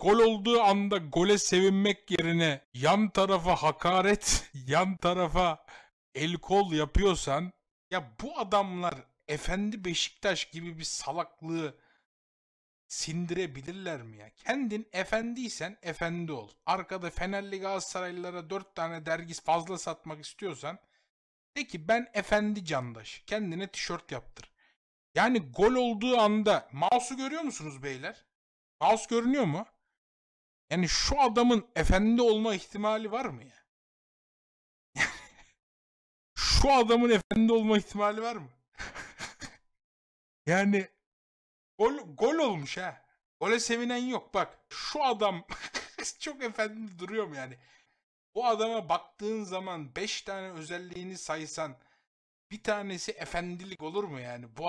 Gol olduğu anda gole sevinmek yerine yan tarafa hakaret, yan tarafa el kol yapıyorsan ya bu adamlar efendi Beşiktaş gibi bir salaklığı sindirebilirler mi ya? Kendin efendiysen efendi ol. Arkada Fenerli Galatasaraylılara dört tane dergi fazla satmak istiyorsan de ki ben efendi candaş. Kendine tişört yaptır. Yani gol olduğu anda mouse'u görüyor musunuz beyler? Mouse görünüyor mu? Yani şu adamın efendi olma ihtimali var mı ya? şu adamın efendi olma ihtimali var mı? yani gol, gol olmuş ha. Gole sevinen yok. Bak şu adam çok efendi duruyorum yani. O adama baktığın zaman 5 tane özelliğini saysan bir tanesi efendilik olur mu yani? Bu